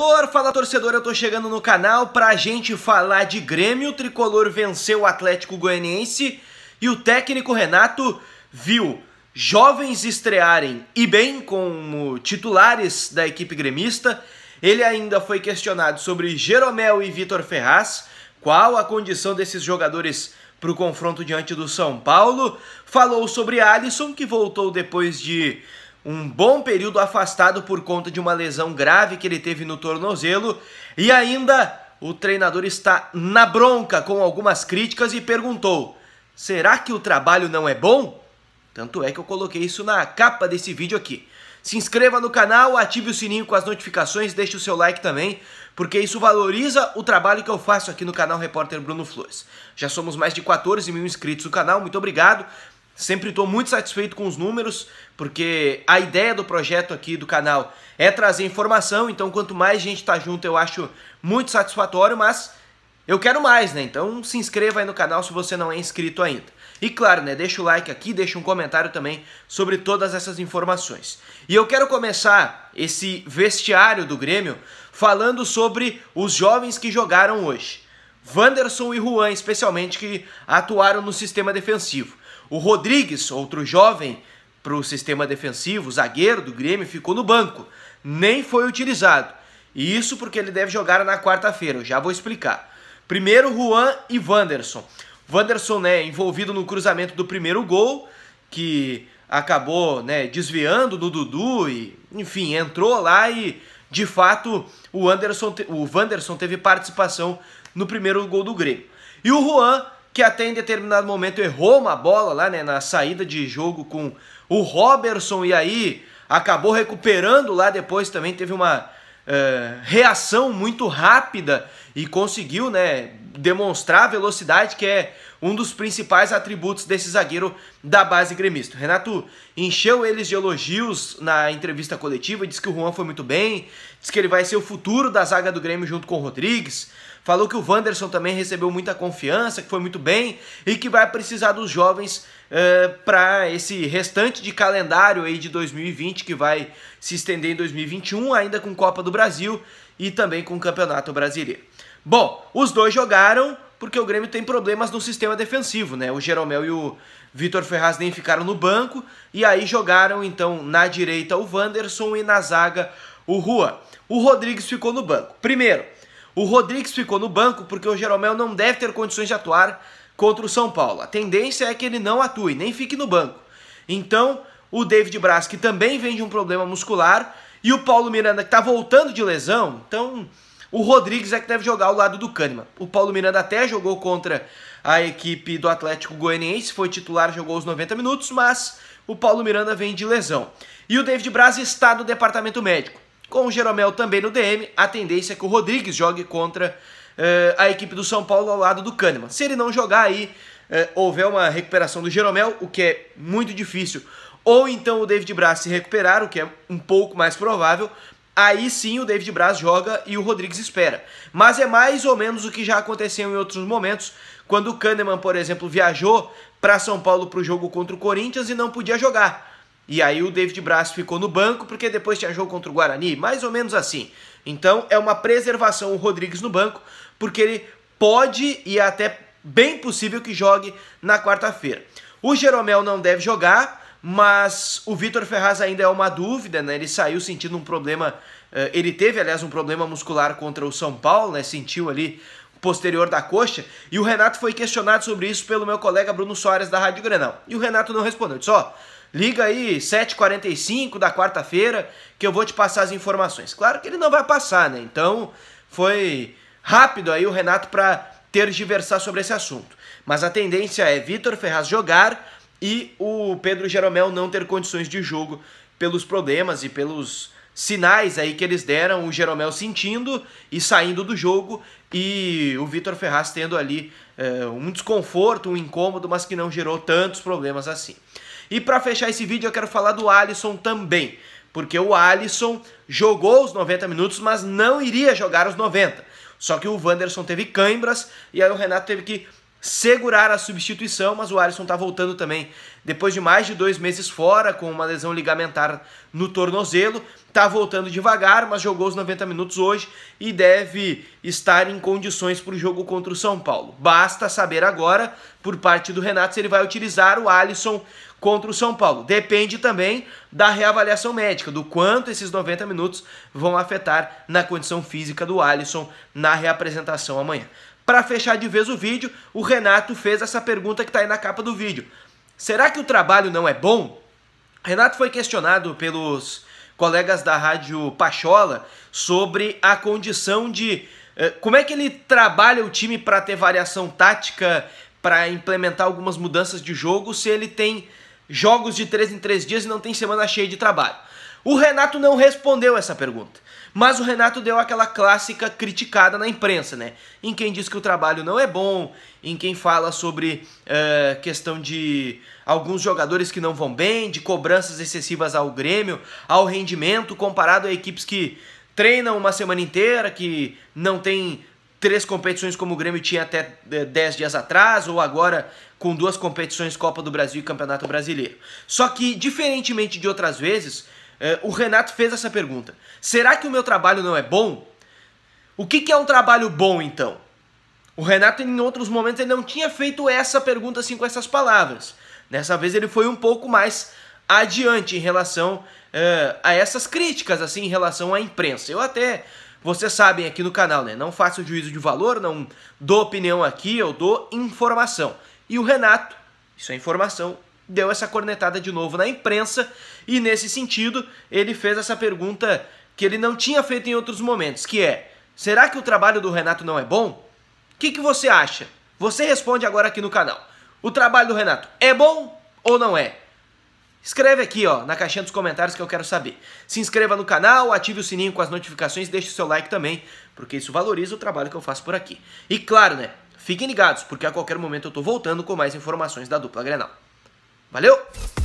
torcedor, fala torcedor, eu tô chegando no canal pra gente falar de Grêmio. O tricolor venceu o Atlético Goianiense e o técnico Renato viu jovens estrearem e bem como titulares da equipe gremista. Ele ainda foi questionado sobre Jeromel e Vitor Ferraz, qual a condição desses jogadores para o confronto diante do São Paulo. Falou sobre Alisson, que voltou depois de um bom período afastado por conta de uma lesão grave que ele teve no tornozelo e ainda o treinador está na bronca com algumas críticas e perguntou: será que o trabalho não é bom? Tanto é que eu coloquei isso na capa desse vídeo aqui. Se inscreva no canal, ative o sininho com as notificações, deixe o seu like também, porque isso valoriza o trabalho que eu faço aqui no canal Repórter Bruno Flores. Já somos mais de 14 mil inscritos no canal, muito obrigado. Sempre estou muito satisfeito com os números, porque a ideia do projeto aqui do canal é trazer informação, então quanto mais gente está junto eu acho muito satisfatório, mas eu quero mais, né? Então se inscreva aí no canal se você não é inscrito ainda. E claro, né, deixa o like aqui, deixa um comentário também sobre todas essas informações. E eu quero começar esse vestiário do Grêmio falando sobre os jovens que jogaram hoje. Wanderson e Juan, especialmente, que atuaram no sistema defensivo. O Rodrigues, outro jovem para o sistema defensivo, zagueiro do Grêmio, ficou no banco, nem foi utilizado. E isso porque ele deve jogar na quarta-feira, eu já vou explicar. Primeiro Juan e Wanderson. Wanderson, né, envolvido no cruzamento do primeiro gol, que acabou, né, desviando do Dudu e, enfim, entrou lá e de fato o Anderson, o Wanderson teve participação no primeiro gol do Grêmio. E o Juan que até em determinado momento errou uma bola lá né, na saída de jogo com o Robertson e aí acabou recuperando lá depois também teve uma eh, reação muito rápida e conseguiu né, demonstrar a velocidade, que é um dos principais atributos desse zagueiro da base gremista. Renato encheu eles de elogios na entrevista coletiva, disse que o Juan foi muito bem, disse que ele vai ser o futuro da zaga do Grêmio junto com o Rodrigues, falou que o Wanderson também recebeu muita confiança, que foi muito bem e que vai precisar dos jovens uh, eh, para esse restante de calendário aí de 2020 que vai se estender em 2021, ainda com Copa do Brasil e também com o Campeonato Brasileiro. Bom, os dois jogaram porque o Grêmio tem problemas no sistema defensivo, né? O Jeromel e o Vitor Ferraz nem ficaram no banco e aí jogaram então na direita o Wanderson e na zaga o Rua. O Rodrigues ficou no banco. Primeiro, o Rodrigues ficou no banco porque o Jeromel não deve ter condições de atuar contra o São Paulo. A tendência é que ele não atue, nem fique no banco. Então, o David Braz, que também vem de um problema muscular, e o Paulo Miranda, que está voltando de lesão, então o Rodrigues é que deve jogar ao lado do Kahneman. O Paulo Miranda até jogou contra a equipe do Atlético Goianiense, foi titular, jogou os 90 minutos, mas o Paulo Miranda vem de lesão. E o David Braz está no departamento médico. Com o Jeromel também no DM, a tendência é que o Rodrigues jogue contra uh, a equipe do São Paulo ao lado do Kahneman. Se ele não jogar aí, uh, houver uma recuperação do Jeromel, o que é muito difícil, ou então o David Braz se recuperar, o que é um pouco mais provável, aí sim o David Braz joga e o Rodrigues espera. Mas é mais ou menos o que já aconteceu em outros momentos, quando o Kahneman, por exemplo, viajou para São Paulo para o jogo contra o Corinthians e não podia jogar. E aí o David Braz ficou no banco porque depois tinha jogo contra o Guarani, mais ou menos assim. Então é uma preservação o Rodrigues no banco, porque ele pode e é até bem possível que jogue na quarta-feira. O Jeromel não deve jogar, mas o Vitor Ferraz ainda é uma dúvida, né? Ele saiu sentindo um problema, eh, ele teve, aliás, um problema muscular contra o São Paulo, né? Sentiu ali posterior da coxa, e o Renato foi questionado sobre isso pelo meu colega Bruno Soares da Rádio Grenal. E o Renato não respondeu, disse, ó, liga aí 7h45 da quarta-feira que eu vou te passar as informações. Claro que ele não vai passar, né? Então foi rápido aí o Renato para tergiversar sobre esse assunto. Mas a tendência é Vitor Ferraz jogar, e o Pedro Jeromel não ter condições de jogo pelos problemas e pelos sinais aí que eles deram, o Jeromel sentindo e saindo do jogo e o Vitor Ferraz tendo ali é, um desconforto, um incômodo, mas que não gerou tantos problemas assim. E para fechar esse vídeo eu quero falar do Alisson também, porque o Alisson jogou os 90 minutos, mas não iria jogar os 90. Só que o Wanderson teve cãibras e aí o Renato teve que segurar a substituição, mas o Alisson está voltando também depois de mais de dois meses fora, com uma lesão ligamentar no tornozelo. Está voltando devagar, mas jogou os 90 minutos hoje e deve estar em condições para o jogo contra o São Paulo. Basta saber agora, por parte do Renato, se ele vai utilizar o Alisson contra o São Paulo. Depende também da reavaliação médica, do quanto esses 90 minutos vão afetar na condição física do Alisson na reapresentação amanhã. Para fechar de vez o vídeo, o Renato fez essa pergunta que está aí na capa do vídeo. Será que o trabalho não é bom? Renato foi questionado pelos colegas da Rádio Pachola sobre a condição de eh, como é que ele trabalha o time para ter variação tática, para implementar algumas mudanças de jogo, se ele tem jogos de 3 em 3 dias e não tem semana cheia de trabalho? O Renato não respondeu essa pergunta. Mas o Renato deu aquela clássica criticada na imprensa, né? Em quem diz que o trabalho não é bom, em quem fala sobre eh, questão de alguns jogadores que não vão bem, de cobranças excessivas ao Grêmio, ao rendimento comparado a equipes que treinam uma semana inteira, que não tem três competições como o Grêmio tinha até eh, dez dias atrás, ou agora com duas competições Copa do Brasil e Campeonato Brasileiro. Só que, diferentemente de outras vezes, eh, o Renato fez essa pergunta: será que o meu trabalho não é bom? O que, é um trabalho bom então? O Renato, em outros momentos, ele não tinha feito essa pergunta assim com essas palavras. Dessa vez ele foi um pouco mais adiante em relação uh, a essas críticas, assim, em relação à imprensa. Eu até vocês sabem aqui no canal, né? Não faço juízo de valor, não dou opinião aqui, eu dou informação. E o Renato, isso é informação, deu essa cornetada de novo na imprensa e nesse sentido ele fez essa pergunta que ele não tinha feito em outros momentos, que é: será que o trabalho do Renato não é bom? O que, que você acha? Você responde agora aqui no canal. O trabalho do Renato é bom ou não é? Escreve aqui, ó, na caixinha dos comentários que eu quero saber. Se inscreva no canal, ative o sininho com as notificações, deixe o seu like também, porque isso valoriza o trabalho que eu faço por aqui. E claro, né, fiquem ligados, porque a qualquer momento eu tô voltando com mais informações da dupla Grenal. Valeu!